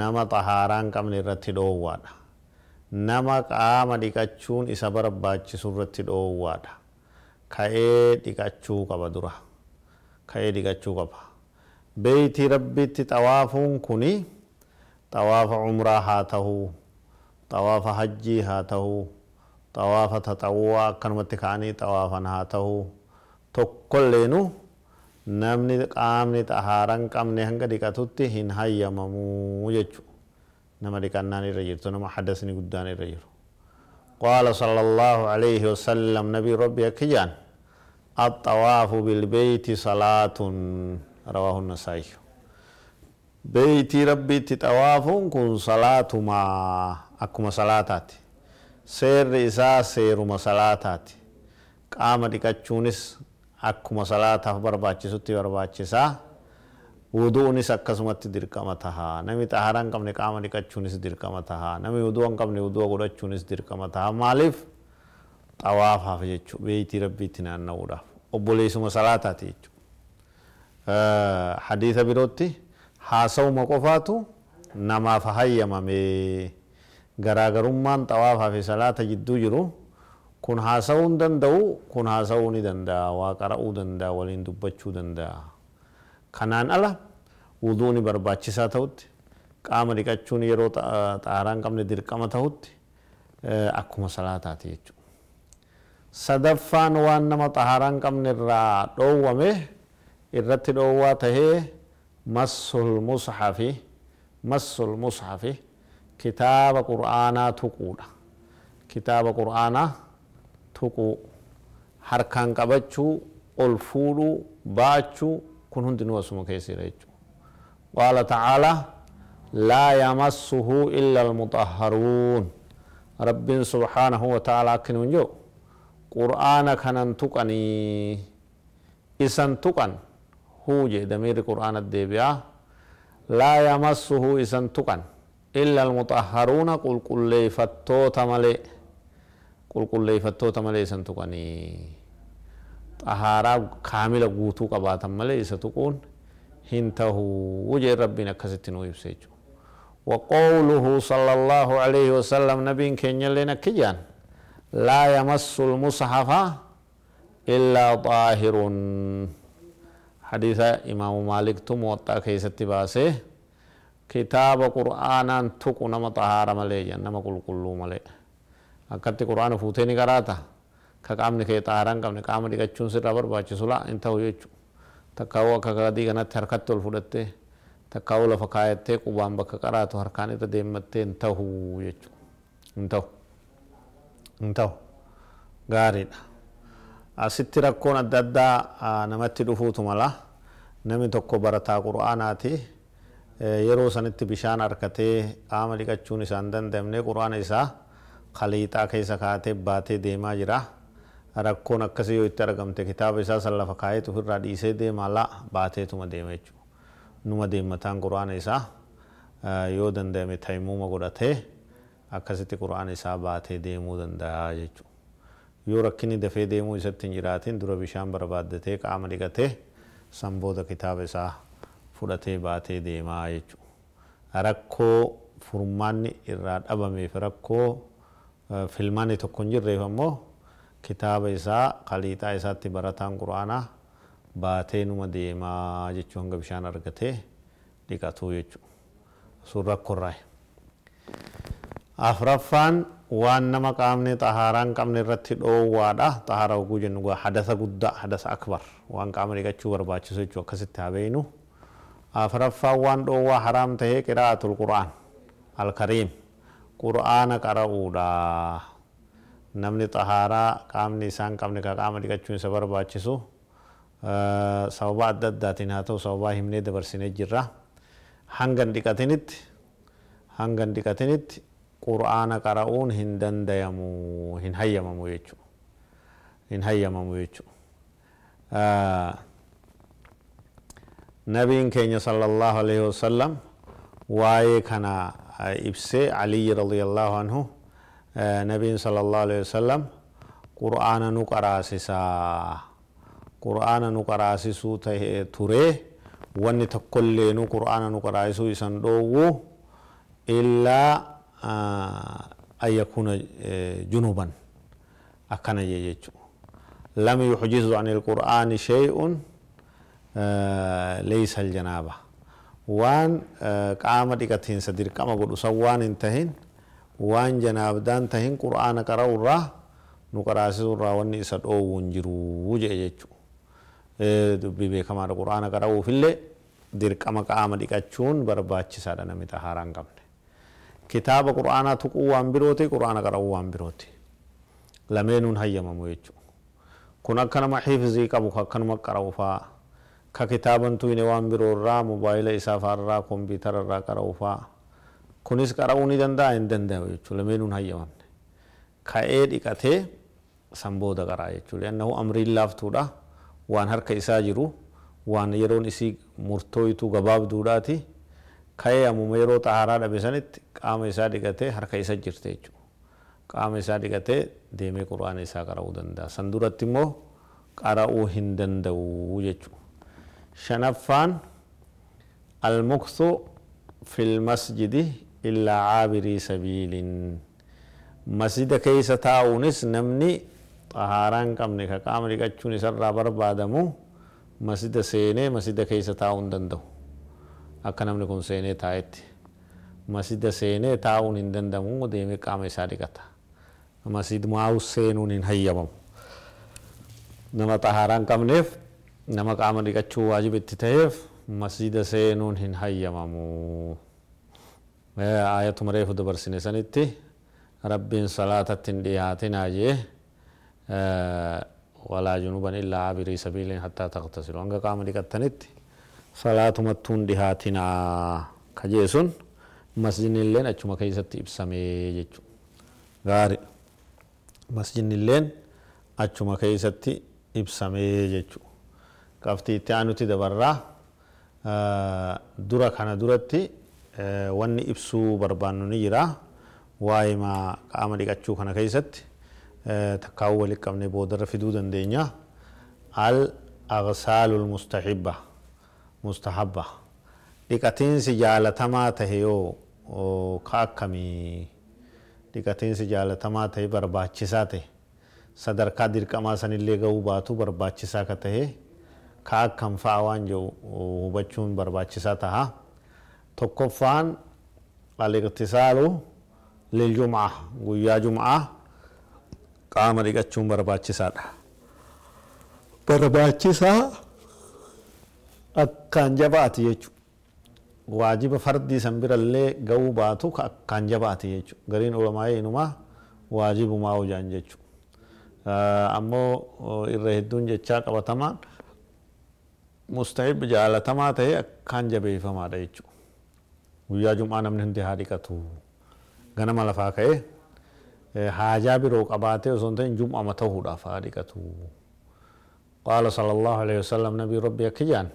nama xahaaraan qabne irratti dhoowwaadha. nama qaama dhiqachuun isa barbaachisu irratti dhoowwaadha. Ka'ee dhiqachuu qaba dura. Ka'ee dhiqachuu qaba. Beeyitii rabbiitti xawaafuun kuni xawaafa umraa haa ta'uu, xawaafa hajjii haa ta'uu, xawaafa taxawwaa akkanumatti ka'anii xawaafan haa ta'uu. Tokkolleenu namni qaamni xahaaran qabne hanga dhiqatutti hin hayyamamuu jechuudha. نما لكنان الرجل نما حدثني قدان رجير قال صلى الله عليه وسلم نبي ربي أكيان الطواف بالبيت صلاة رواه النسائي بيت ربي تتوافون كن صلاة ما أكما صلاتات سير إساء سير ما صلاتات قام لكتشونس أكما صلاة برباتي ستي برباتي صلاة Wuduunis akkasumatti dirqama tahaa. Namni xaharaa hin qabne qaama dhiqachuunis dirqama tahaa. Namni wuduu hin qabne wuduu godhachuunis dirqama tahaa. Maaliif? Xawaafaaf jechuudha. Beeytii rabbiitti naanna'uudhaaf. Obboleessuma salaataati jechuudha. Hadiisa birootti haasawuma qofaatu namaaf hayyamame. Garaagarummaan xawaafaa fi salaata jidduu jiru kun haasawuu hin danda'u kun haasawuu ni danda'a. Waa qara'uu danda'a waliin dubbachuu danda'a. Kanaan ala wuduun barbaachisaa ta'utti qaama dhiqachuun yeroo xaaraan qabne dirqama ta'utti akkuma salaataati jechuudha. Sadaffaan waan nama xaaraan qabne irraa dhoowwame irratti dhoowwaa tahee massul musxafi massul musxafi kitaaba qur'aanaa tuquudha. Kitaaba qur'aanaa tuquu harkaan qabachuu ol fuudhuu baachuu kun hundinuu asuma keessa jira jechuudha. Qaala ta'aalaa laa yamassuhu illa almutahharuun rabbiin subhaanahu wa ta'aalaa akkana hin jiru qur'aana kanan tuqanii isan tuqan huu jee damiirri qur'aanatti deebi'aa laa yamassuhu isan tuqan illa almutahharuuna qulqulleeyfattoota malee qulqulleeyfattoota malee isan tuqanii. xahaaraa كاملة guutuu qabaatan malee isa tuquun hin tahuu jee rabbiin akkasitti nuu ibsa jechuudha. وقوله صلى الله عليه وسلم نبي كن لنا كجان لا يمس المصحف إلا طاهر حديث إمام مالك تموتا كي ستباسه كتاب قرآن تقو نما طهار ملي نما قل قلو ملي أكت قرآن فوتيني قراتا ka qaamni kee xaaraan qabne qaama dhiqachuun sirraa barbaachisu laa hin ta'u jechuudha. Takkaawuu akka kadii kanatti harkatti ol fudhattee takkaawuu lafa kaayattee qubaan bakka qaraatu harkaan irra deemmattee hin ta'u jechuudha. Hin ta'u. Hin ta'u. Gaariidha. Asitti rakkoon adda addaa namatti dhufuutu mala. Namni tokko barataa qura'aanaati. Yeroo sanitti bishaan harkatee qaama dhiqachuun isaan dandamne quraana isaa khaliixaa keessa kaatee baatee deemaa jira. rakkoon akkasii yoo itti argamte kitaaba isaa san lafa kaayetu irraa dhiisee deemaa laa baateetuma deema jechuudha. Numa deemataan quraana isaa yoo danda'ame ta'imuuma godhatee akkasitti quraana isaa baatee deemuu danda'a jechuudha. Yoo rakkinni dafee deemuu isatti hin jiraatiin dura bishaan barbaaddatee qaama dhiqatee san kitaaba isaa fudhatee baatee deemaa jechuudha. Rakkoo furmaanni irraa dhabameef rakkoo filmaanni tokko hin jirreef ammoo kitaaba isaa qaliixaa isaatti barataan quraanaa baatee numa deemaa jechuu hanga bishaan argatee dhiqatuu jechuudha. Sun rakkorraa. Afraffaan waan nama qaamni xahaaraan qabne irratti dhoowwaadha. Xahaara hoguu jennu gaa hadasa guddaa hadasa akbar waan qaama dhiqachuu barbaachisu jechuu akkasitti haa beeynu. Afraffaan waan dhoowwaa haraam tahee qiraatul qura'aan alkariim qura'aana qara'uudha. namni xahaaraa qaamni isaan qabne ka qaama dhiqachuun isa barbaachisu sababa adda addaatiin haa ta'u sababaa himnee dabarsinee jirra hangan dhiqatinitti hangan dhiqatinitti qura'aana qara'uun hin dandayamu hin hayyamamu jechuudha hin hayyamamu jechuudha nabiin keenya sallallahu alaihi wasallam waa'ee kana ibsee aliyi radiyallahu anhu آه، نبي صلى الله عليه وسلم قرآن نقراسسا قرآن نقراسسو تره وان تقلين قرآن نقراسسو يسندوه إلا آه، أن يكون آه، جنوبا أكنا يجيجو لم يحجز عن القرآن شيء ليس الجنابة وان قامت إكتين سدير كما قلوا سوان انتهين waan janaabdaan tahin quraana qara'u irraa nu qaraasisu irraa wanni isa dhoowwu hin jiruu jee jechuudha. Dubbii beekamaadha quraana qara'uuf illee dirqama qaama dhiqachuun barbaachisaadha namni xahaaraan qabne. Kitaaba quraanaa tuquu waan birooti quraana qara'uu waan birooti. Lameenuun hayyamamu jechuudha. Kun akka nama xiifizii qabu akkanuma qara'u fa'aa. Ka kitaabantu hin waan biroo irraa mobaayila isaa fa'aa irraa koompitara irraa qara'u fa'aa. kunis qaramuu ni danda'a hin danda'u jechuudha lameenuun hayyamamne ka'ee dhiqatee san booda qaraa jechuudha annahu amriin laaftuudha waan harka isaa jiru waan yeroon isii murtooyitu gabaabduudhaati ka'ee ammuma yeroo xaharaa dhabe sanitti qaama isaa dhiqatee harka isa jirte jechuudha qaama isaa dhiqatee deemee quraana isaa qara'uu danda'a san duratti immoo qara'uu hin danda'u jechuudha shanaffaan المكث في المسجد illaa caabirii sabiilin masjida keessa taa'uunis namni xahaaraan qabne ka qaama dhiqachuun isarraa barbaadamu masjida seenee masjida keessa taa'uu hin danda'u akka namni kun seenee taa'etti masjida seenee taa'uun hin dandamu deemee qaama isaa dhiqata masjid maa'us seenuun hin hayyamamu nama xahaaraan qabneef nama qaama dhiqachuu waajiba itti ta'eef masjida seenuun hin hayyamamu. آية مريف دبر سنسانيتي ربين صلاة تندياتنا جيه ولا جنوبا إلا عابري سبيل حتى تغتسلوا أنك قام لكتنت صلاة متون دياتنا كجيسون مسجد اللين أجمع كيسة إبسامي جيجو غاري مسجد اللين أجمع كيسة إبسامي جيجو قفتي تانوتي دبرا درا خانا درتي wanni ibsuu barbaannu ni jira waa'ee qaama dhiqachuu kana keessatti takkaawuu walit qabnee boodarra fiduu dandeenya al agsaalul mustahibba mustahabba dhiqatiinsi jaalatamaa tahe yoo ka akkamii dhiqatiinsi jaalatamaa tahee barbaachisaa tahe sadarkaa dirqamaa sanillee ga'uu baatu barbaachisaa ka tahe ka akkam fa'a waan jedhu hubachuun barbaachisaa taha. tokkoffaan al-iqtisaalu liljum'a guyyaa jum'aa qaama dhiqachuun barbaachisaadha. Barbaachisaa akkaan jabaati jechuudha. Waajiba fardii san birallee ga'uu baatu akkaan jabaati jechuudha. Gariin olamaa eenumaa waajibumaa hojaan jechuudha. Ammoo irra hedduun jechaa qabatamaan mustahib jaalatamaa ta'e akkaan jabeeffamaadha jechuudha. guyyaa jum'aa namni hundi haa dhiqatu ganama lafaa ka'ee eh, haajaa biroo qabaatee osoo hin ta'in jum'ama ta'uudhaaf haa dhiqatu. قال صلى الله عليه وسلم نبي ربي كجان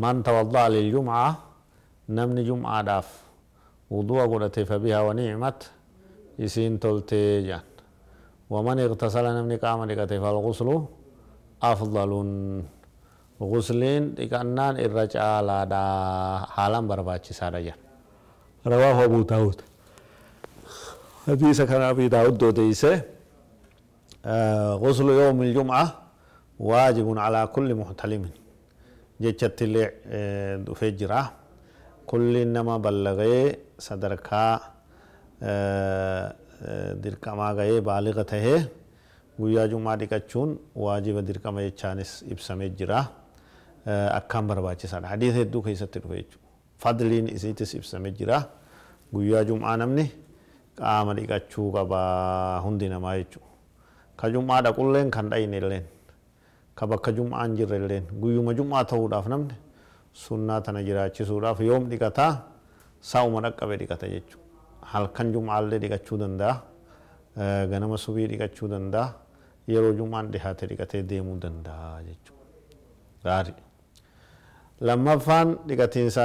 من توضأ للجمعة نمني جمعة داف وضوء قلت فبها ونعمت يسين تلتي جان ومن اغتسل نمني قام لقت فالغسل أفضل غسلين إكنان الرجال على حالا برباتي سارجان رواه أبو داود حديث كان أبي داود دوديسة غسل يوم الجمعة واجب على كل محتلم جتشت اللي دفجرة كل نما بلغي صدركا dirqamaa ga'ee baaliqa tahee guyyaa jumaa dhiqachuun waajiba dirqama jechaanis ibsamee jira akkaan barbaachisaadha. Hadiisa hedduu keessatti dhufe jechuudha. fadliin isiitis ibsame jira guyyaa jum'aa namni qaama dhiqachuu qaba hundi namaa jechuudha. Ka jum'aa dhaqulleen kan dhayine illeen ka bakka jum'aan jirre illeen guyyuma jum'aa ta'uudhaaf namni sunnaa tana jiraachisuudhaaf yoom dhiqataa sa'uma dhaqqabe dhiqata jechuudha. Halkan jum'aallee dhiqachuu danda'a. Ganama subii dhiqachuu danda'a. Yeroo jum'aan dhihaate dhiqatee deemuu danda'a jechuudha. Gaarii. lammaffaan dhigatiinsa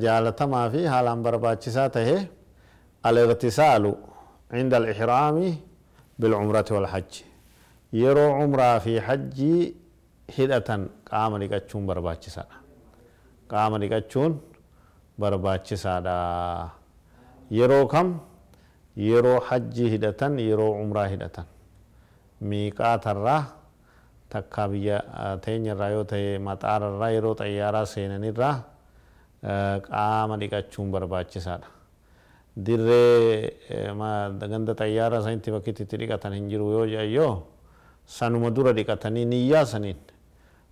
jaalatamaa fi haalaan barbaachisaa tahe al-iqtisaalu cinda al-ihraami bilcumrati walxajji yeroo cumraa fi hajjii hidhatan qaama dhiqachuun barbaachisaadha qaama dhiqachuun barbaachisaadha yeroo kam yeroo hajjii hidhatan yeroo cumraa hidhatan miiqaatarraa takka biyya teenyarraa yoo ta'e maxaararraa yeroo xayyaaraa seenanirraa qaama dhiqachuun barbaachisaadha. Dirree ganda tayara sanitti bakkitti itti dhiqatan hin jiru yoo jaayyoo sanuma dura dhiqatanii niyyaa saniin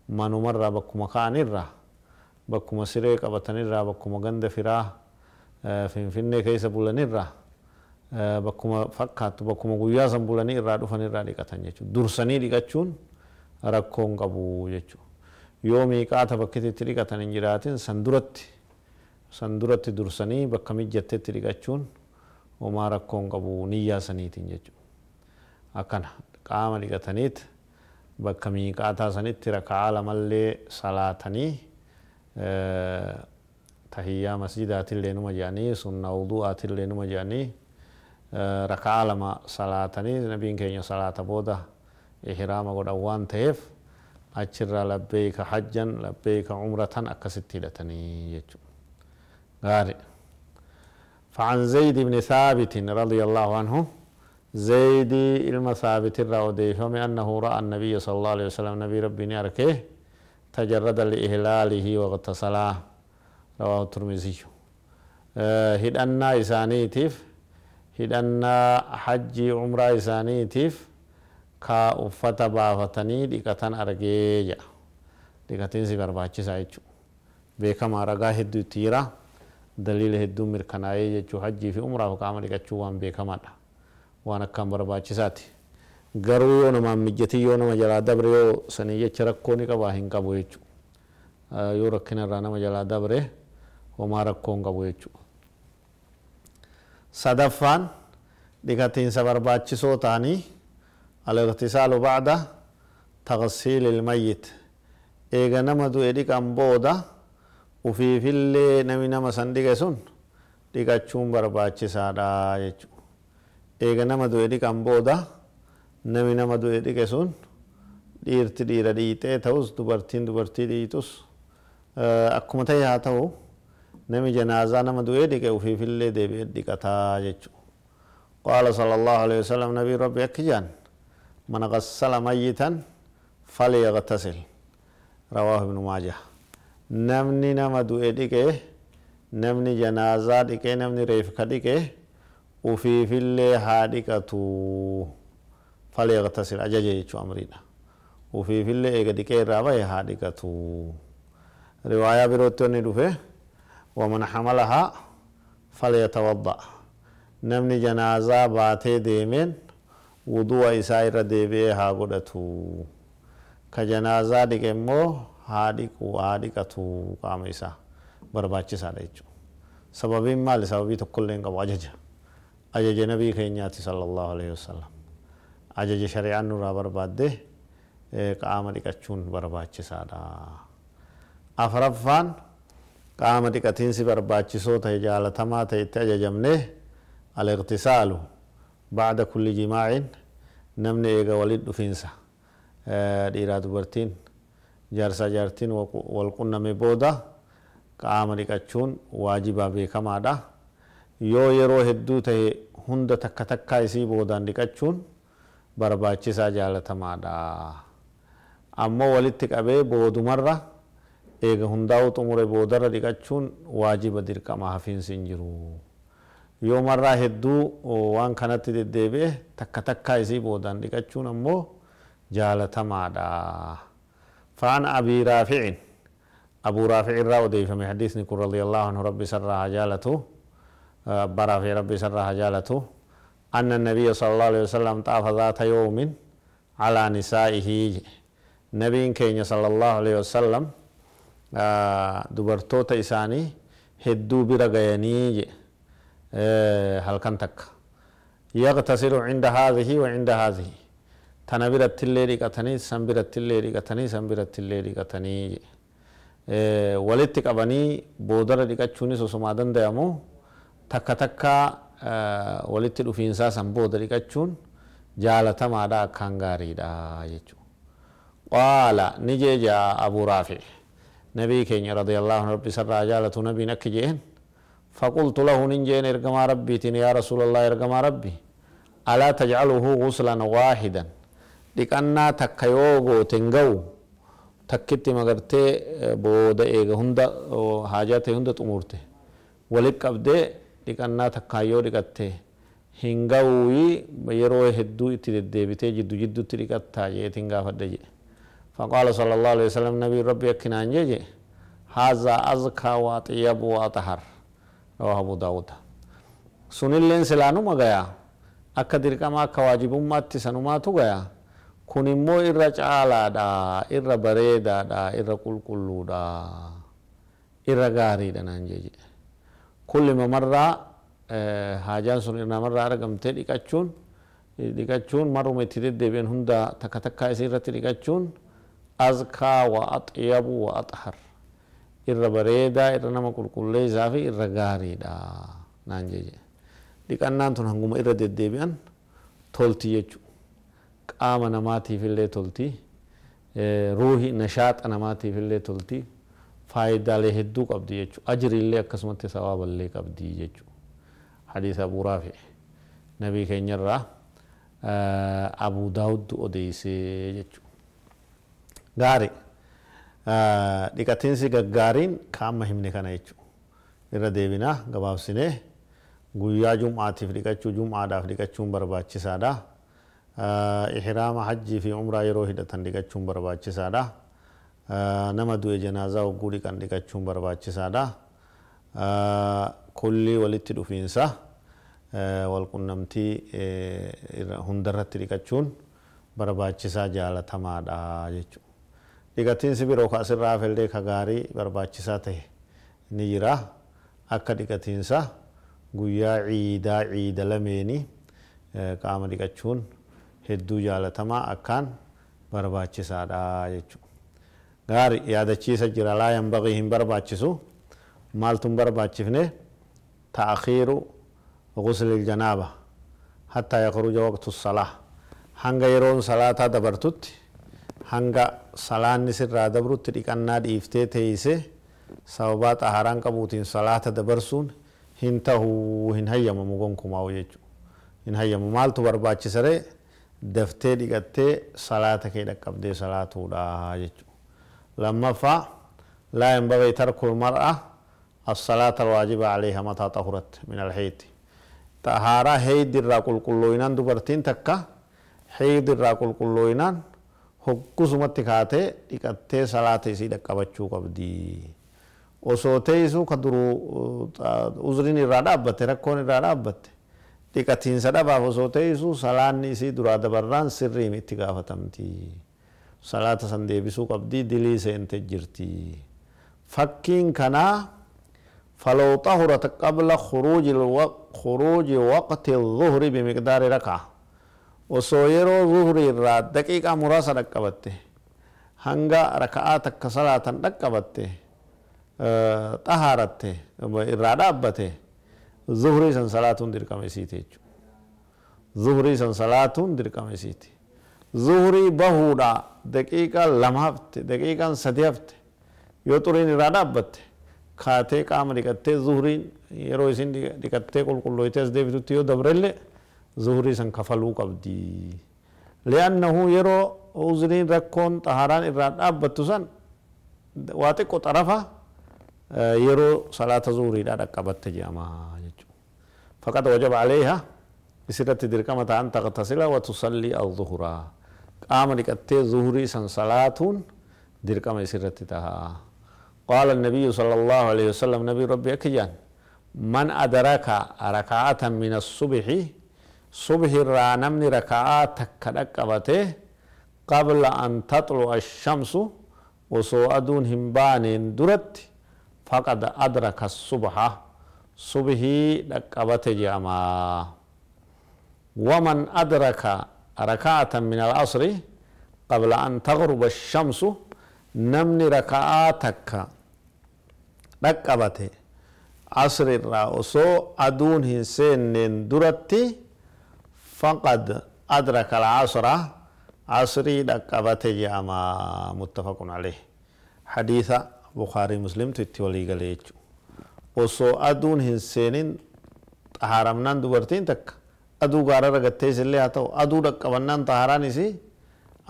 manumarraa bakkuma ka'anirraa bakkuma siree qabatanirraa bakkuma ganda firaa finfinnee keessa bulanirraa bakkuma fakkaattu bakkuma guyyaa san bulanii irraa dhufanirraa dhiqatan jechuudha. Dursanii dhiqachuun rakkoo hin qabu jechuudha. Yoo meeqaa tabakkititti dhiqatan hin jiraatin san duratti san duratti dursanii bakka mijjattetti dhiqachuun homaa rakkoo hin qabu niyyaa saniitiin jechuudha. Akkana qaama dhiqataniit bakka miiqaataa sanitti rakaa lamallee salaatanii tahiyyaa masjidaatillee numa jedhanii sunna wudu'aatillee numa jedhanii rakaa lama salaatanii nabiin keenya salaata booda. إحرام قد أوان تيف أجر لبيك حجا لبيك عمرة أكست لتني غاري فعن زيد بن ثابت رضي الله عنه زيد المثابت الرودي فمي أنه رأى النبي صلى الله عليه وسلم نبي ربي ناركه تجرد لإهلاله واغتسلاه رواه الترمذي آه، هدأنا إسانيتيف هدأنا حج عمر إسانيتيف kaa uffata baafatanii dhiqatan argee jedha dhiqatiinsi si barbaachisaa jechuudha beekamaa ragaa hedduu itti jira daliila hedduu mirkanaa'ee jechuu hajjii fi umraaf qaama dhiqachuu waan beekamaadha waan akkaan barbaachisaati garuu yoo namaan mijjatii yoo nama jalaa dabre yoo sanii jecha rakkoo ni qabaa hin qabu jechuudha yoo rakkina irraa nama jalaa dabre homaa rakkoo hin qabu jechuudha. sadaffaan dhiqatiinsa barbaachisoo ta'anii الاغتسال بعد تغسيل الميت إيغا نمدو إديك أمبودا وفي في اللي نمي نما سندق سن ديكا چون برباچي سادا يچو إيغا نمدو إديك أمبودا نمي نمدو إديك سن dhiirti dhiira dhiitee ta'us dubartiin dubartii dhiitus akkuma ta'e haa ta'u nami janaazaa nama du'ee dhiqe ufiifillee deebi'ee dhiqataa jechuudha. Qaala sallallahu alaihi wasallam nabii rabbi akka jaan. من غسل ميتا فليغتسل رواه ابن ماجه نمني نما دوئي ديكي نمني جنازة ديكي نمني ريفكة ديكي وفي في اللي هاديكتو فليغتسل أجاجي يتشو أمرينا وفي في اللي إيغا ديكي رابي هاديكتو رواية بروتو ندوفه ومن حملها فليتوضأ نمني جنازة باتي ديمين wuduu isaa irra deebi'ee haa godhatu ka janaazaa dhiqe immoo haa dhiqu haa dhiqatu qaama isaa barbaachisaadha jechuudha sababiin maali sababii tokkollee hin qabu ajaja ajaja nabii keenyaati sallallahu alaihi wasallam ajaja shari'aan nurraa barbaadde qaama dhiqachuun barbaachisaadha afraffaan qaama dhiqatiinsi barbaachisoo ta'e jaalatamaa ta'e itti ajajamne al-iqtisaalu baada kulli jimaa'in namni eega walit dhufiinsa dhiiraa dubartiin jaarsaa jaartiin wal qunname booda qaama dhiqachuun waajibaa beekamaadha. Yoo yeroo hedduu ta'e hunda takka takkaa isii boodaan dhiqachuun barbaachisaa jaalatamaadha. Ammoo walitti qabee boodumarra eega hundaa'u xumure boodarra dhiqachuun waajiba dirqama hafiinsi hin jiru. yoo marraa hedduu waan kanatti deddeebi'e takka takkaa isii boodaan dhiqachuun ammoo jaalatamaadha. فعن أبي رافع أبو رافع الراودي في حديث نكر رضي الله عنه ربي سرها جالته أبا رافع ربي سرها جالته أن النبي صلى الله عليه وسلم طاف ذات يوم على نسائه نبي كين صلى الله عليه وسلم دبرتوت إساني هدو برغيني halkan takka yaqtasilu cinda haadihi wa cinda haadihi tana biratti illee dhiqatanii san biratti illee dhiqatanii san biratti illee dhiqatanii walitti qabanii boodara dhiqachuunis osuma danda'amu takka takka walitti dhufiinsaa san booda dhiqachuun jaalatamaadha akkaan gaariidha jechuudha. qaala ni jee jaa abuu raafi nabii keenya radiyallaahu anhu rabbi sarraa jaalatu nabiin akki jeen فقلت له ننجين إرقما ربي تن يا رسول الله إرقما ربي ألا تجعله غسلا واحدا لكأننا تكيوغو تنقو تكتي مغرتي آه، بودا إيغا هندا حاجاتي هندا تمورتي ولك أبدي لكأننا تكيو لكتي هنقوي يروي هدو اتددبتي جدو جدو تريكتا جيت هنقافد جي فقال صلى الله عليه وسلم نبي ربي أكنا جي هذا أزكى وطيب وطهر رواه أبو داود سنين لين سلانوما غيا akka dirqama akka waajibummaatti sanumaatu gaya kun immoo irra caalaadha irra bareedaadha irra qulqulluudha irra gaariidha naan jee jedhe kulli mamarraa haajaan sun namarraa argamtee dhiqachuun dhiqachuun maruma itti deddeebi'an hunda takka takkaa isii irratti dhiqachuun azkaa wa axyabu wa axhar irra bareeda irra nama qulqullee isaa fi irra gaariidha naan jeje dhiqannaan tun hanguma irra deddeebi'an tolti jechu qaama namaatiif illee tolti ruuhi nashaaxa namaatiif illee tolti faayidaalee hedduu qabdi jechu jechuudha illee akkasumatti sawaaballee qabdi jechu hadiisa buuraa fi nabii keenyarraa abuu daawud odeessee jechu gaarii. dhiqatiinsi gaggaariin kaamma himne kana jechuudha. Irra deebina gabaabsinee guyyaa jum'aatiif dhiqachuu jum'aadhaaf dhiqachuun barbaachisaadha. Ihiraama hajjii fi umraa yeroo hidhatan dhiqachuun barbaachisaadha. Nama du'e janaazaa hogguu dhiqan dhiqachuun barbaachisaadha. Kullii walitti dhufiinsa walqunnamtii hundarratti dhiqachuun barbaachisaa jaalatamaadha jechuudha. Dhiqatiinsi biroo kan asirraa hafillee kan gaarii barbaachisaa ta'e ni jira. Akka dhiqatiinsa guyyaa ciidaa ciida lameeni qaama dhiqachuun hedduu jaalatamaa akkaan barbaachisaadha jechuudha. Gaari yaadachiisa jira laa yanbaqii hin barbaachisu maaltu hin barbaachifne ta'akhiiru guslil janaaba hattaa yakhruja waqtu salaa hanga yeroon salaataa dabartutti hanga salaanni sirraa dabrutti dhiqannaa dhiiftee teeyse sababaa xaharaan qabuutiin salaata dabarsuun hin tahuu hin hayyamamu gonkumaa'u jechuudha. Hin hayyamu maaltu barbaachisaree daftee dhiqattee salaata kee dhaqqabdee salaatuudha jechuudha. Lammaffaa laa hin babee tarkuu mar'a الصلاة الواجبة عليها متى طهرت من الحيض طهارة حيض الرا قل قلوينان دبرتين تكا حيض الرا قل قلوينان hoqqusumatti kaatee dhiqattee salaata isii dhaqqabachuu qabdi. Osoo teessuu kan duruu uzriin irraa dhaabbatte rakkoon irraa dhaabbatte dhiqatiinsa dhabaaf osoo teessuu salaanni isii duraa dabarraan sirriin itti gaafatamti. Salaata san deebisuu qabdi dilii seente jirti. Fakkiin kanaa فلو طهرت قبل خروج الوقت خروج وقت الظهر بمقدار ركعه osoo yeroo zuhrii irraa daqiiqaa muraasa dhaqqabatte hanga raka'aa takka salaatan dhaqqabatte xahaaratte irraa dhaabbate zuhrii san salaatuun dirqama isiiti jechuudha zuhrii san salaatuun dirqama isiiti zuhrii bahuudha daqiiqaa lama hafte daqiiqaan sadi hafte yoo xuriin irraa dhaabbatte kaatee qaama dhiqattee zuhriin yeroo isin dhiqattee qulqulloytee as deebitutti yoo dabrellee زهري سن كفلو قبدي لأنه يرو عذرين ركون طهران إراد أبتو سن واتق طرفة يرو صلاة زهري لا ركبت جاما فقط وجب عليها بسرة متى أن تغتسل وتصلي الظهر قام لكت زهري سن صلاة ما سرة تها قال النبي صلى الله عليه وسلم نبي ربي أكجان من أدرك ركعة من الصبح صبح الرانم نمني ركعات كدقبته قبل أن تطلع الشمس وسو أدون همبان درت فقد أدرك الصبح صبح دقبته جاما ومن أدرك ركعة من العصر قبل أن تغرب الشمس نمني ركعاتك ركبته عصر الرأسو أدون هنسين درتي فقد أدرك العصر عصري لقبت جاما متفق عليه حديث بخاري مسلم تتولي قليج وصو أدون هنسين حرمنان دبرتين تك أدو غارة رغتي سلي هاتو أدو لقبنان طهراني سي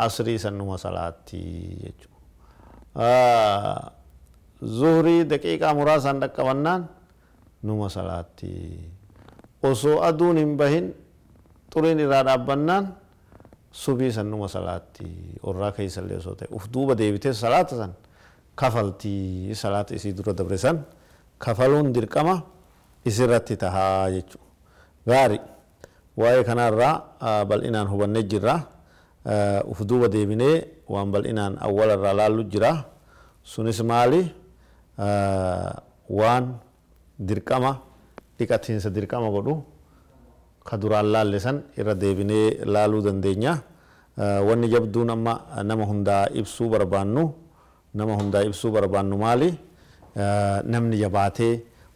عصري سنو مسالاتي يجو آه زهري دقيقة مراسان لقبنان نو مسالاتي وصو أدون هنبهن xureen irraa dhaabbannaan subii sannuma salaatti warraa keessallee osoo ta'e uf duuba deebitee salaata san kafaltii salaata isii dura dabre san kafaluun dirqama isirratti tahaa jechuudha. Gaari waa'ee kanarraa bal'inaan hubannee jirra. Uf duuba deebinee waan bal'inaan awwalarraa laallu jira. Sunis maali waan dirqama dhiqatiinsa dirqama godhu. ka duraan san irra deebinee laaluu dandeenya. Wanni jabduun amma nama hundaa ibsuu barbaannu nama hundaa ibsuu barbaannu maali namni jabaatee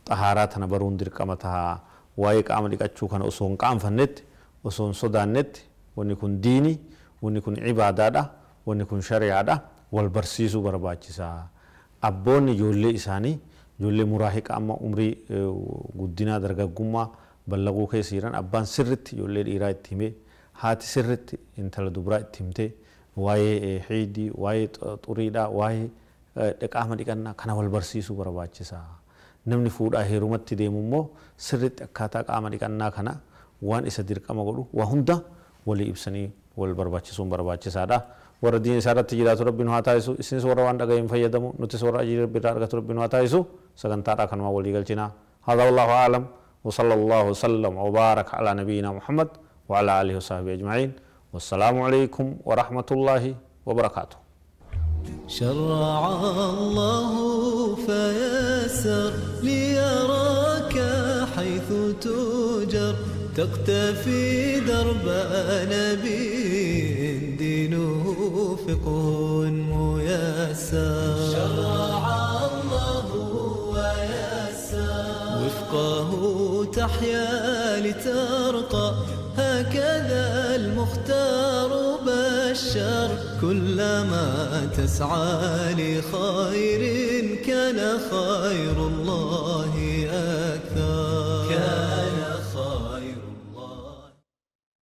xahaaraa tana baruun dirqama ta'a. Waa'ee qaama dhiqachuu kana osoo hin qaanfannetti osoo hin sodaannetti wanni kun diini wanni kun cibaadaadha wanni kun shari'aadha wal barsiisuu barbaachisaa. Abboonni ijoollee isaanii ijoollee muraahiqa qaama umrii guddinaa dargaggummaa. ballaguu keessa jiran abbaan sirritti ijoollee dhiiraa itti himee haati sirritti intala dubaraa itti himtee waa'ee xiidii waa'ee xuriidhaa waa'ee qaama dhiqannaa kana wal barsiisuu barbaachisaa namni fuudhaa heerumatti deemu immoo sirritti akkaataa qaama dhiqannaa kana waan isa dirqama godhu waa hunda walii ibsanii wal barbaachisuun barbaachisaadha. warra diin isaa irratti jiraatu rabbiin haa taasisu isinis warra waan dhaga'iin fayyadamu nutis warra ajii rabbi irraa argatu rabbiin haa taasisu sagantaadhaa kanumaa walii galchina. هذا والله أعلم وصلى الله وسلم وبارك على نبينا محمد وعلى آله وصحبه أجمعين والسلام عليكم ورحمة الله وبركاته شرع الله فيسر ليراك حيث تجر تقتفي درب نبي دينه فقه ميسر شرع الله ويسر ترقاه تحيا لترقى هكذا المختار بشر كلما تسعى لخير كان خير الله أكبر